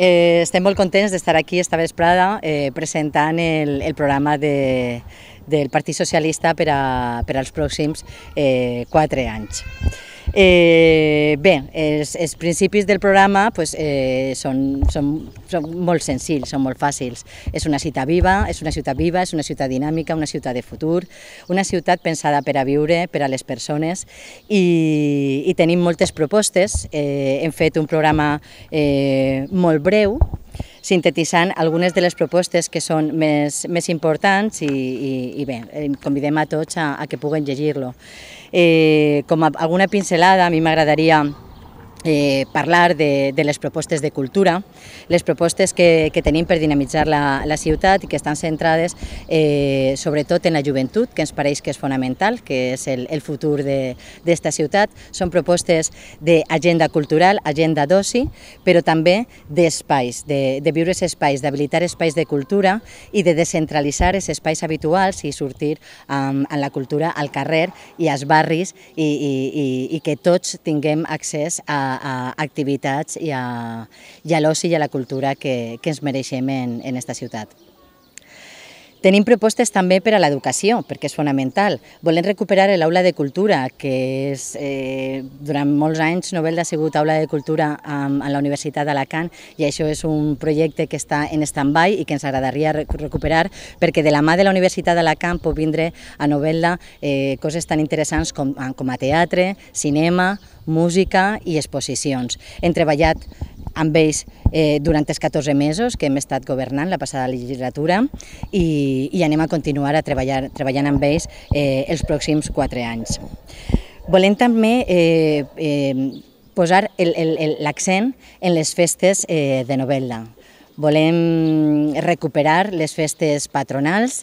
Eh, estem molt contents d'estar aquí esta vesprada eh, presentant el, el programa de, del Partit Socialista per, a, per als pròxims eh, quatre anys. Eh, bé, els, els principis del programa pues, eh, són, són, són molt senzills, són molt fàcils. És una ciutat viva, és una ciutat viva, és una ciutat dinàmica, una ciutat de futur, una ciutat pensada per a viure, per a les persones, i, i tenim moltes propostes. Eh, hem fet un programa eh, molt breu, sintetitzant algunes de les propostes que són més, més importants i, i, i bé, eh, convidem a tots a, a que puguen llegir-lo. Eh, com a, alguna pincelada, a mi m'agradaria eh, parlar de, de les propostes de cultura, les propostes que, que tenim per dinamitzar la, la ciutat i que estan centrades eh, sobretot en la joventut, que ens pareix que és fonamental, que és el, el futur d'esta ciutat. Són propostes d'agenda cultural, agenda d'oci, però també d'espais, de, de viure aquests espais, d'habilitar espais de cultura i de descentralitzar els espais habituals i sortir amb, um, amb la cultura al carrer i als barris i, i, i, i que tots tinguem accés a, a activitats i a, i a l'oci i a la cultura que, que ens mereixem en, aquesta ciutat. Tenim propostes també per a l'educació, perquè és fonamental. Volem recuperar l'aula de cultura, que és, eh, durant molts anys Nobel ha sigut aula de cultura a, a la Universitat d'Alacant i això és un projecte que està en stand-by i que ens agradaria recuperar perquè de la mà de la Universitat d'Alacant pot vindre a Novelda eh, coses tan interessants com, com a teatre, cinema, música i exposicions. Hem treballat amb ells eh, durant els 14 mesos que hem estat governant la passada legislatura i, i anem a continuar a treballar, treballant amb ells eh, els pròxims 4 anys. Volem també eh, eh, posar l'accent en les festes eh, de novel·la. Volem recuperar les festes patronals,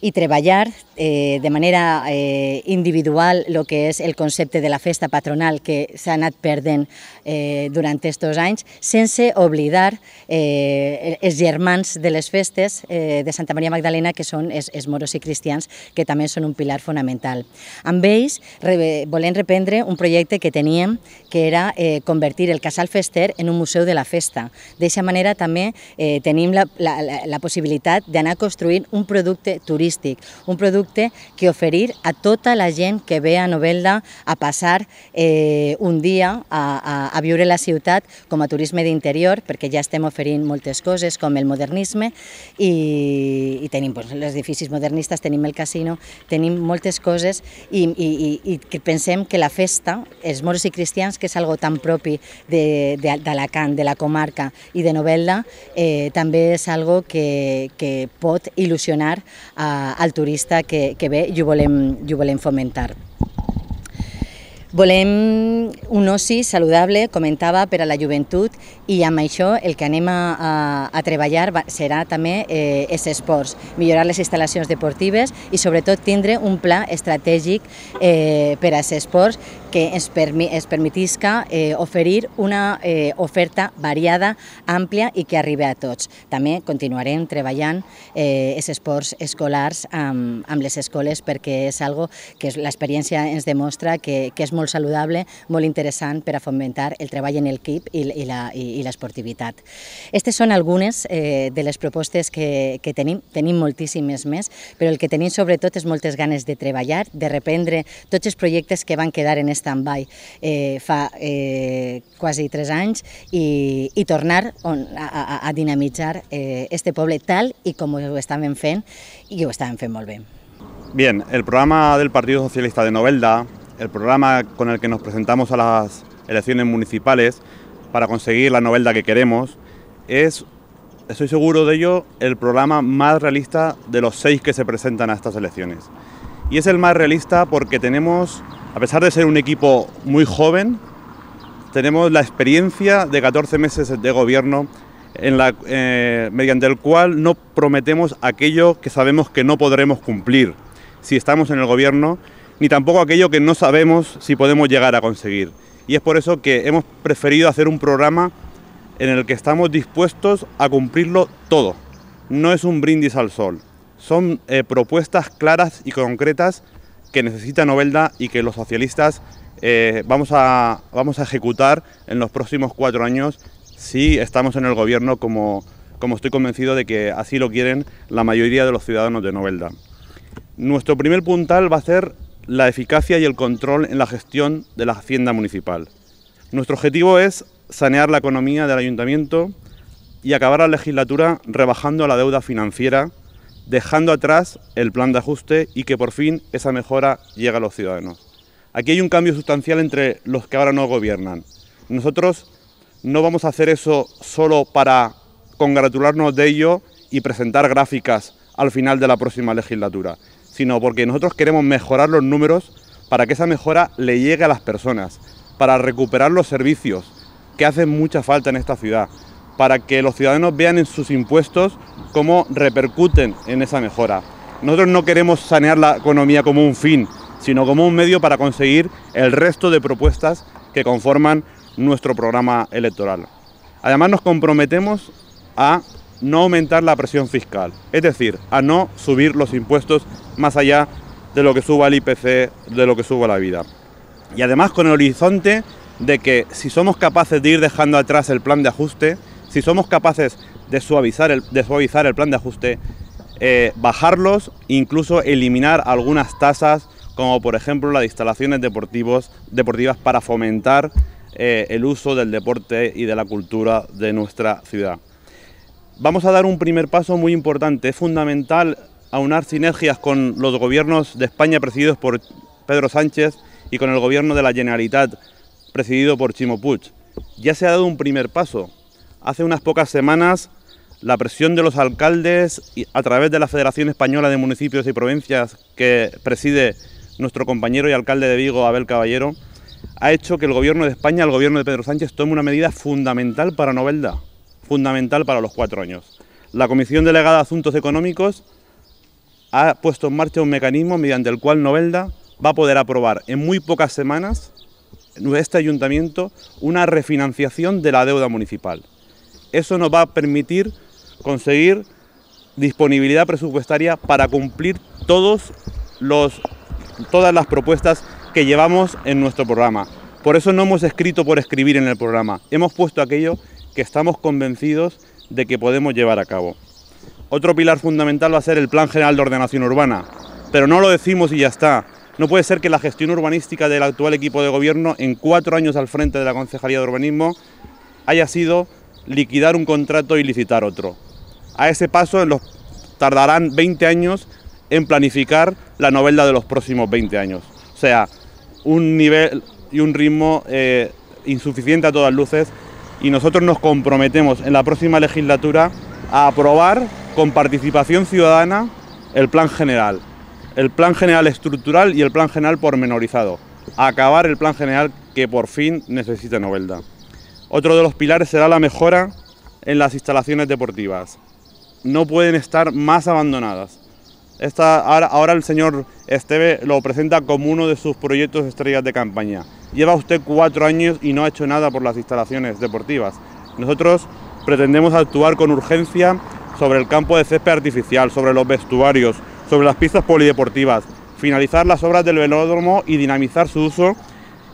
i treballar eh, de manera eh, individual el que és el concepte de la festa patronal que s'ha anat perdent eh, durant aquests anys, sense oblidar eh, els germans de les festes eh, de Santa Maria Magdalena, que són els, els moros i cristians, que també són un pilar fonamental. Amb ells re, volem reprendre un projecte que teníem, que era eh, convertir el casal fester en un museu de la festa. D'eixa manera també eh, tenim la, la, la, la possibilitat d'anar construint un producte turístic turístic, un producte que oferir a tota la gent que ve a Novelda a passar eh, un dia a, a, a viure la ciutat com a turisme d'interior, perquè ja estem oferint moltes coses, com el modernisme, i, i tenim doncs, els edificis modernistes, tenim el casino, tenim moltes coses, i, i, i, i que pensem que la festa, els moros i cristians, que és algo tan propi d'Alacant, de, de, de la comarca i de Novelda, eh, també és algo que, que pot il·lusionar a, al turista que, que ve i ho volem, i ho volem fomentar. Volem un oci saludable, comentava, per a la joventut i amb això el que anem a, a, a treballar serà també eh, els esports, millorar les instal·lacions deportives i sobretot tindre un pla estratègic eh, per als esports que ens, permi, ens permetisca eh, oferir una eh, oferta variada, àmplia i que arribi a tots. També continuarem treballant eh, els esports escolars amb, amb les escoles perquè és algo que l'experiència ens demostra que, que és molt saludable, molt interessant per a fomentar el treball en equip i, i l'esportivitat. Aquestes són algunes eh, de les propostes que, que tenim, tenim moltíssimes més, però el que tenim sobretot és moltes ganes de treballar, de reprendre tots els projectes que van quedar en aquest stand-by eh, fa eh, quasi tres anys i, tornar a, dinamizar dinamitzar eh, este poble tal i com ho estàvem fent i ho estàvem fent molt bé. Bien, el programa del Partido Socialista de Novelda, el programa con el que nos presentamos a las elecciones municipales para conseguir la Novelda que queremos, es, estoy seguro de ello, el programa más realista de los seis que se presentan a estas elecciones. Y es el más realista porque tenemos a pesar de ser un equipo muy joven, tenemos la experiencia de 14 meses de gobierno en la, eh, mediante el cual no prometemos aquello que sabemos que no podremos cumplir si estamos en el gobierno, ni tampoco aquello que no sabemos si podemos llegar a conseguir. Y es por eso que hemos preferido hacer un programa en el que estamos dispuestos a cumplirlo todo. No es un brindis al sol, son eh, propuestas claras y concretas que necesita Novelda y que los socialistas eh, vamos, a, vamos a ejecutar en los próximos cuatro años si estamos en el gobierno como, como estoy convencido de que así lo quieren la mayoría de los ciudadanos de Novelda. Nuestro primer puntal va a ser la eficacia y el control en la gestión de la hacienda municipal. Nuestro objetivo es sanear la economía del ayuntamiento y acabar la legislatura rebajando la deuda financiera dejando atrás el plan de ajuste y que por fin esa mejora llegue a los ciudadanos. Aquí hay un cambio sustancial entre los que ahora no gobiernan. Nosotros no vamos a hacer eso solo para congratularnos de ello y presentar gráficas al final de la próxima legislatura, sino porque nosotros queremos mejorar los números para que esa mejora le llegue a las personas, para recuperar los servicios que hacen mucha falta en esta ciudad, para que los ciudadanos vean en sus impuestos cómo repercuten en esa mejora. Nosotros no queremos sanear la economía como un fin, sino como un medio para conseguir el resto de propuestas que conforman nuestro programa electoral. Además nos comprometemos a no aumentar la presión fiscal, es decir, a no subir los impuestos más allá de lo que suba el IPC, de lo que suba la vida. Y además con el horizonte de que si somos capaces de ir dejando atrás el plan de ajuste, si somos capaces de suavizar el, suavizar el plan de ajuste, eh, bajarlos, incluso eliminar algunas tasas, como por ejemplo las instalaciones deportivas para fomentar eh, el uso del deporte y de la cultura de nuestra ciudad. Vamos a dar un primer paso muy importante. Es fundamental aunar sinergias con los gobiernos de España presididos por Pedro Sánchez y con el gobierno de la Generalitat presidido por Chimo Puig. Ya se ha dado un primer paso, hace unas pocas semanas la presión de los alcaldes a través de la Federación Española de Municipios y Provincias que preside nuestro compañero y alcalde de Vigo, Abel Caballero, ha hecho que el gobierno de España, el gobierno de Pedro Sánchez, tome una medida fundamental para Novelda, fundamental para los cuatro años. La Comisión Delegada de Asuntos Económicos ha puesto en marcha un mecanismo mediante el cual Novelda va a poder aprobar en muy pocas semanas en este ayuntamiento una refinanciación de la deuda municipal. Eso nos va a permitir conseguir disponibilidad presupuestaria para cumplir todos los, todas las propuestas que llevamos en nuestro programa. Por eso no hemos escrito por escribir en el programa, hemos puesto aquello que estamos convencidos de que podemos llevar a cabo. Otro pilar fundamental va a ser el Plan General de Ordenación Urbana, pero no lo decimos y ya está. No puede ser que la gestión urbanística del actual equipo de gobierno, en cuatro años al frente de la Concejalía de Urbanismo, haya sido liquidar un contrato y licitar otro. A ese paso tardarán 20 años en planificar la novela de los próximos 20 años. O sea, un nivel y un ritmo eh, insuficiente a todas luces y nosotros nos comprometemos en la próxima legislatura a aprobar con participación ciudadana el plan general, el plan general estructural y el plan general pormenorizado, a acabar el plan general que por fin necesita Novelda. Otro de los pilares será la mejora en las instalaciones deportivas. No pueden estar más abandonadas. Esta, ahora, ahora, el señor Esteve lo presenta como uno de sus proyectos estrellas de campaña. Lleva usted cuatro años y no ha hecho nada por las instalaciones deportivas. Nosotros pretendemos actuar con urgencia sobre el campo de césped artificial, sobre los vestuarios, sobre las pistas polideportivas, finalizar las obras del velódromo y dinamizar su uso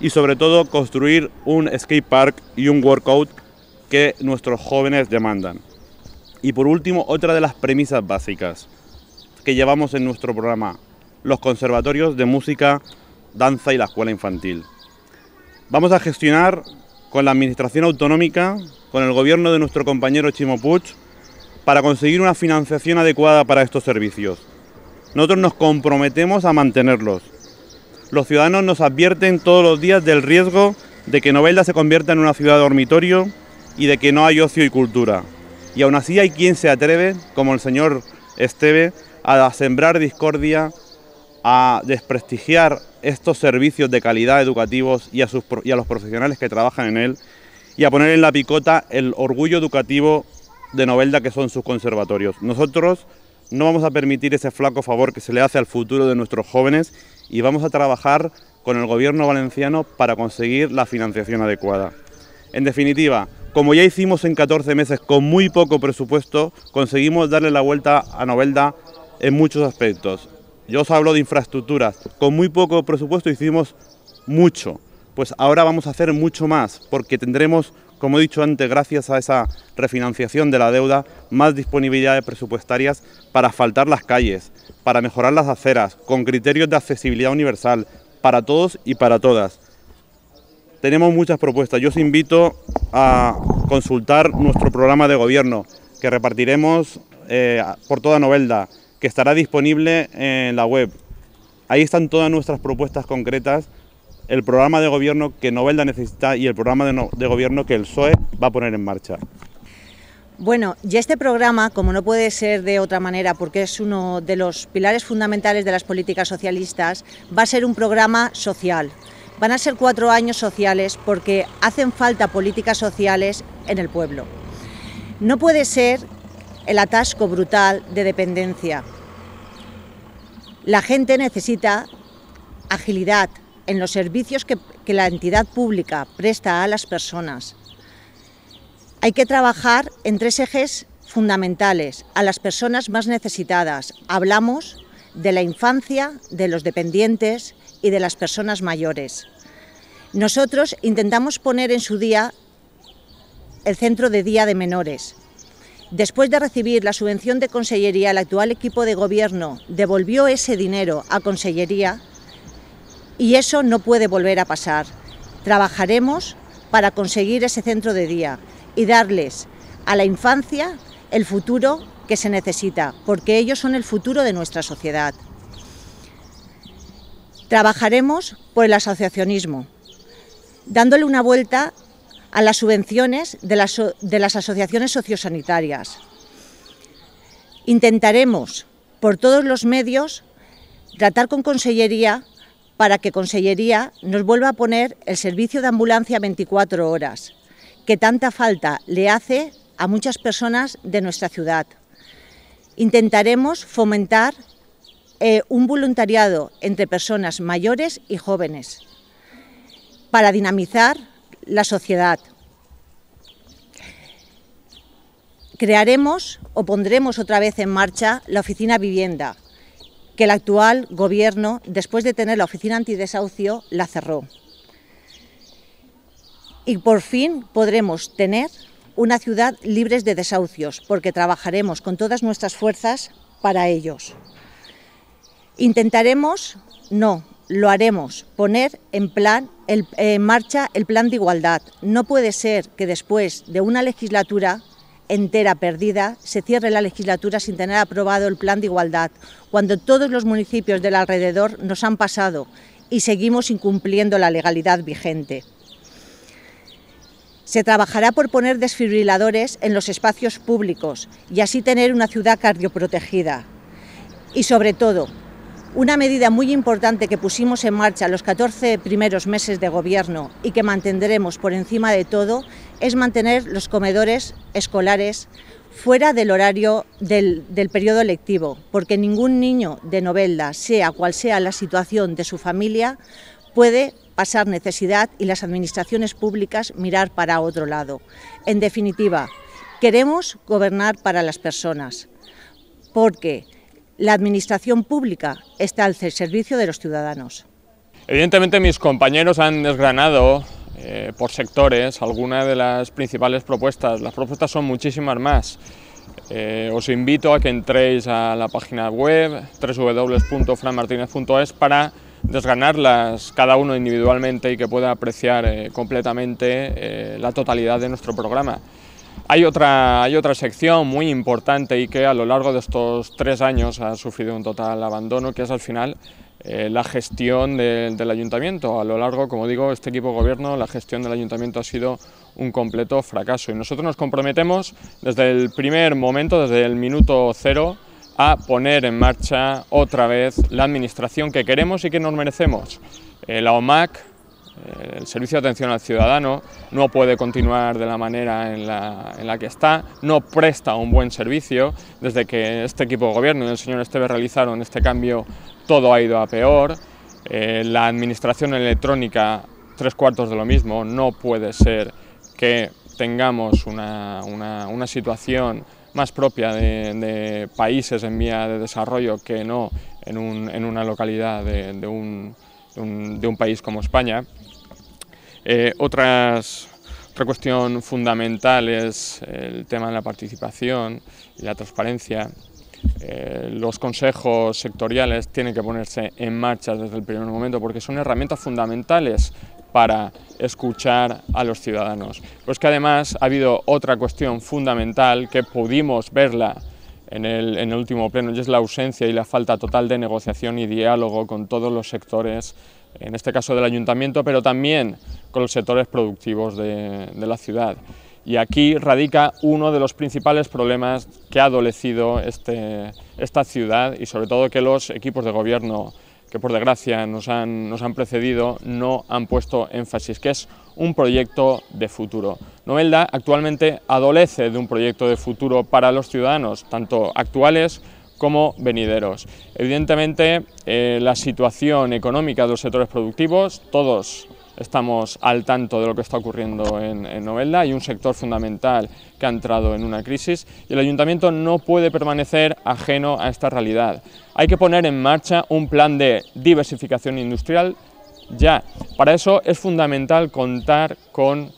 y sobre todo construir un skate park y un workout que nuestros jóvenes demandan. Y por último, otra de las premisas básicas que llevamos en nuestro programa, los conservatorios de música, danza y la escuela infantil. Vamos a gestionar con la Administración Autonómica, con el gobierno de nuestro compañero Chimo Puig, para conseguir una financiación adecuada para estos servicios. Nosotros nos comprometemos a mantenerlos, los ciudadanos nos advierten todos los días del riesgo de que Novelda se convierta en una ciudad dormitorio y de que no hay ocio y cultura. Y aún así hay quien se atreve, como el señor Esteve, a sembrar discordia, a desprestigiar estos servicios de calidad educativos y a, y a los profesionales que trabajan en él y a poner en la picota el orgullo educativo de Novelda que son sus conservatorios. Nosotros no vamos a permitir ese flaco favor que se le hace al futuro de nuestros jóvenes y vamos a trabajar con el gobierno valenciano para conseguir la financiación adecuada. En definitiva, como ya hicimos en 14 meses con muy poco presupuesto, conseguimos darle la vuelta a Novelda en muchos aspectos. Yo os hablo de infraestructuras. Con muy poco presupuesto hicimos mucho. Pues ahora vamos a hacer mucho más, porque tendremos como he dicho antes, gracias a esa refinanciación de la deuda, más disponibilidades presupuestarias para asfaltar las calles, para mejorar las aceras, con criterios de accesibilidad universal, para todos y para todas. Tenemos muchas propuestas. Yo os invito a consultar nuestro programa de gobierno, que repartiremos eh, por toda Novelda, que estará disponible en la web. Ahí están todas nuestras propuestas concretas el programa de gobierno que Novelda necesita y el programa de, gobierno que el PSOE va a poner en marcha. Bueno, y este programa, como no puede ser de otra manera, porque es uno de los pilares fundamentales de las políticas socialistas, va a ser un programa social. Van a ser cuatro años sociales porque hacen falta políticas sociales en el pueblo. No puede ser el atasco brutal de dependencia. La gente necesita agilidad, en los servicios que, la entidad pública presta a las personas. Hay que trabajar en tres ejes fundamentales, a las personas más necesitadas. Hablamos de la infancia, de los dependientes y de las personas mayores. Nosotros intentamos poner en su día el centro de día de menores. Después de recibir la subvención de Consellería, el actual equipo de gobierno devolvió ese dinero a Consellería y eso no puede volver a pasar. Trabajaremos para conseguir ese centro de día y darles a la infancia el futuro que se necesita, porque ellos son el futuro de nuestra sociedad. Trabajaremos por el asociacionismo, dándole una vuelta a las subvenciones de las, asociaciones sociosanitarias. Intentaremos, por todos los medios, tratar con Consellería para que Consellería nos vuelva a poner el servicio de ambulancia 24 horas, que tanta falta le hace a muchas personas de nuestra ciudad. Intentaremos fomentar eh, un voluntariado entre personas mayores y jóvenes para dinamizar la sociedad. Crearemos o pondremos otra vez en marcha la oficina vivienda, que el actual gobierno, después de tener la oficina antidesahucio, la cerró. Y por fin podremos tener una ciudad libre de desahucios, porque trabajaremos con todas nuestras fuerzas para ellos. Intentaremos, no, lo haremos, poner en, plan, en marcha el plan de igualdad. No puede ser que después de una legislatura entera perdida se cierre la legislatura sin tener aprobado el plan de igualdad, cuando todos los municipios del alrededor nos han pasado y seguimos incumpliendo la legalidad vigente. Se trabajará por poner desfibriladores en los espacios públicos y así tener una ciudad cardioprotegida. Y sobre todo, una medida muy importante que pusimos en marcha los 14 primeros meses de gobierno y que mantendremos por encima de todo es mantener los comedores escolares fuera del horario del, periodo lectivo, porque ningún niño de Novelda, sea cual sea la situación de su familia, puede pasar necesidad y las administraciones públicas mirar para otro lado. En definitiva, queremos gobernar para las personas, porque la administración pública está al servicio de los ciudadanos. Evidentemente mis compañeros han desgranado eh, por sectores algunas de las principales propuestas. Las propuestas son muchísimas más. Eh, os invito a que entréis a la página web www.franmartinez.es para desgranarlas cada uno individualmente y que pueda apreciar eh, completamente la totalidad de nuestro programa. Hay otra, hay otra sección muy importante y que a lo largo de estos tres años ha sufrido un total abandono, que es al final eh, la gestión del ayuntamiento. A lo largo, como digo, este equipo de gobierno, la gestión del ayuntamiento ha sido un completo fracaso. Y nosotros nos comprometemos desde el primer momento, desde el minuto cero, a poner en marcha otra vez la administración que queremos y que nos merecemos. Eh, la OMAC eh, el servicio de atención al ciudadano no puede continuar de la manera en la, que está, no presta un buen servicio. Desde que este equipo de gobierno y el señor Esteve realizaron este cambio, todo ha ido a peor. Eh, la administración electrónica, tres cuartos de lo mismo, no puede ser que tengamos una, una, situación más propia de, países en vía de desarrollo que no en, una localidad de un país como España. Eh, otras, otra cuestión fundamental es el tema de la participación y la transparencia. Eh, los consejos sectoriales tienen que ponerse en marcha desde el primer momento porque son herramientas fundamentales para escuchar a los ciudadanos. Pues que además ha habido otra cuestión fundamental que pudimos verla en el, en el último pleno y es la ausencia y la falta total de negociación y diálogo con todos los sectores en este caso del ayuntamiento, pero también con los sectores productivos de, la ciudad. Y aquí radica uno de los principales problemas que ha adolecido este, esta ciudad y sobre todo que los equipos de gobierno que por desgracia nos han, precedido no han puesto énfasis, que es un proyecto de futuro. Novelda actualmente adolece de un proyecto de futuro para los ciudadanos, tanto actuales como venideros. Evidentemente, eh, la situación económica de los sectores productivos, todos estamos al tanto de lo que está ocurriendo en, en Novelda, hay un sector fundamental que ha entrado en una crisis y el ayuntamiento no puede permanecer ajeno a esta realidad. Hay que poner en marcha un plan de diversificación industrial ya. Para eso es fundamental contar con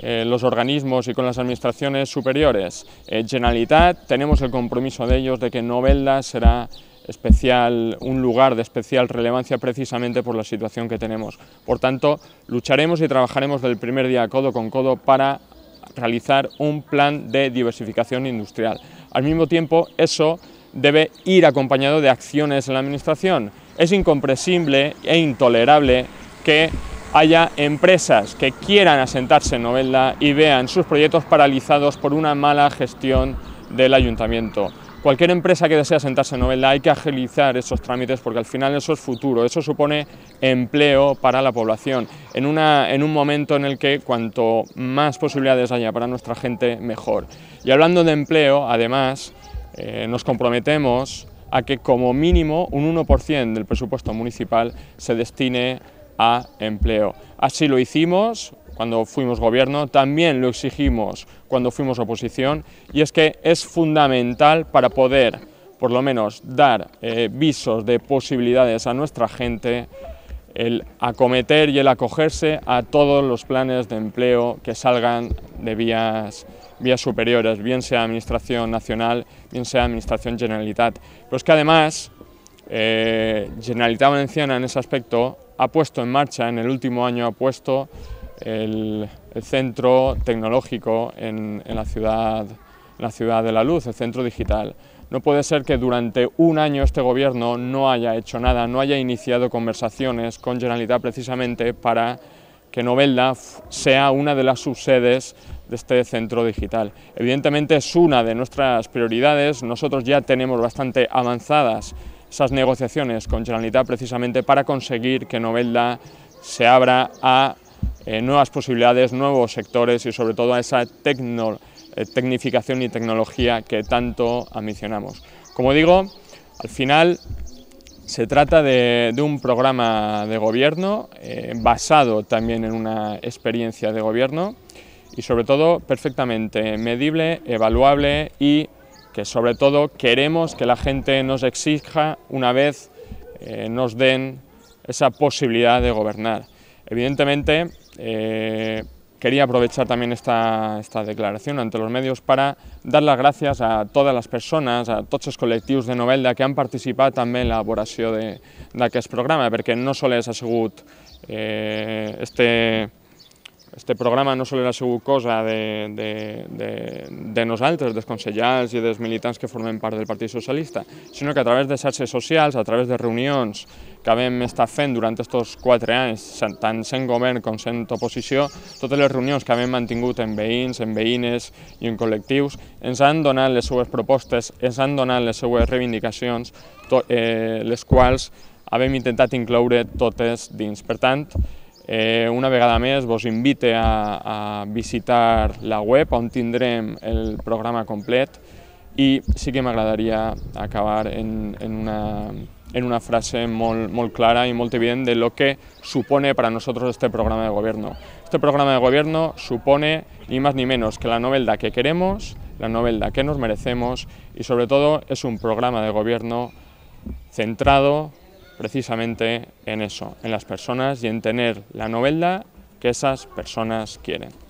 eh, los organismos y con las administraciones superiores. ...en eh, Generalitat, tenemos el compromiso de ellos de que Novelda será especial, un lugar de especial relevancia precisamente por la situación que tenemos. Por tanto, lucharemos y trabajaremos del primer día codo con codo para realizar un plan de diversificación industrial. Al mismo tiempo, eso debe ir acompañado de acciones en la Administración. Es incomprensible e intolerable que haya empresas que quieran asentarse en Novelda y vean sus proyectos paralizados por una mala gestión del ayuntamiento. Cualquier empresa que desee asentarse en Novelda hay que agilizar esos trámites porque al final eso es futuro, eso supone empleo para la población, en, una, en un momento en el que cuanto más posibilidades haya para nuestra gente, mejor. Y hablando de empleo, además, eh, nos comprometemos a que como mínimo un 1% del presupuesto municipal se destine a empleo. Así lo hicimos cuando fuimos gobierno, también lo exigimos cuando fuimos oposición, y es que es fundamental para poder, por lo menos, dar eh, visos de posibilidades a nuestra gente, el acometer y el acogerse a todos los planes de empleo que salgan de vías, vías superiores, bien sea Administración Nacional, bien sea Administración Generalitat. Pero es que además, eh, Generalitat Valenciana en ese aspecto ha puesto en marcha, en el último año ha puesto el, centro tecnológico en, la ciudad, en la ciudad de la luz, el centro digital. No puede ser que durante un año este gobierno no haya hecho nada, no haya iniciado conversaciones con Generalitat precisamente para que Novelda sea una de las subsedes de este centro digital. Evidentemente es una de nuestras prioridades, nosotros ya tenemos bastante avanzadas esas negociaciones con Generalitat precisamente para conseguir que Novelda se abra a eh, nuevas posibilidades, nuevos sectores y sobre todo a esa eh, tecnificación y tecnología que tanto ambicionamos. Como digo, al final se trata de, un programa de gobierno eh, basado también en una experiencia de gobierno y sobre todo perfectamente medible, evaluable y que sobre todo queremos que la gente nos exija una vez eh, nos den esa posibilidad de gobernar. Evidentemente, eh, quería aprovechar también esta, esta, declaración ante los medios para dar las gracias a todas las personas, a todos los colectivos de Novelda que han participado también en la de este programa, porque no solo es good eh, este, Este programa no solo ha sigut cosa de, de, de, de nosaltres, dels consellers i dels militants que formem part del Partit Socialista, sinó que a través de xarxes socials, a través de reunions que vam estar fent durant aquests quatre anys, tant sent govern com sent oposició, totes les reunions que hem mantingut en veïns, en veïnes i en col·lectius, ens han donat les seues propostes, ens han donat les seues reivindicacions, to, eh, les quals hem intentat incloure totes dins. Per tant, Eh, una vegada mes. vos invite a, visitar la web on tindrem el programa complet y sí que me agradaría acabar en, una, frase molt, clara y muy evident de lo que supone para nosotros este programa de gobierno. Este programa de gobierno supone ni más ni menos que la novelda que queremos, la novelda que nos merecemos y sobre todo es un programa de gobierno centrado precisamente en eso, en las personas y en tener la novela que esas personas quieren.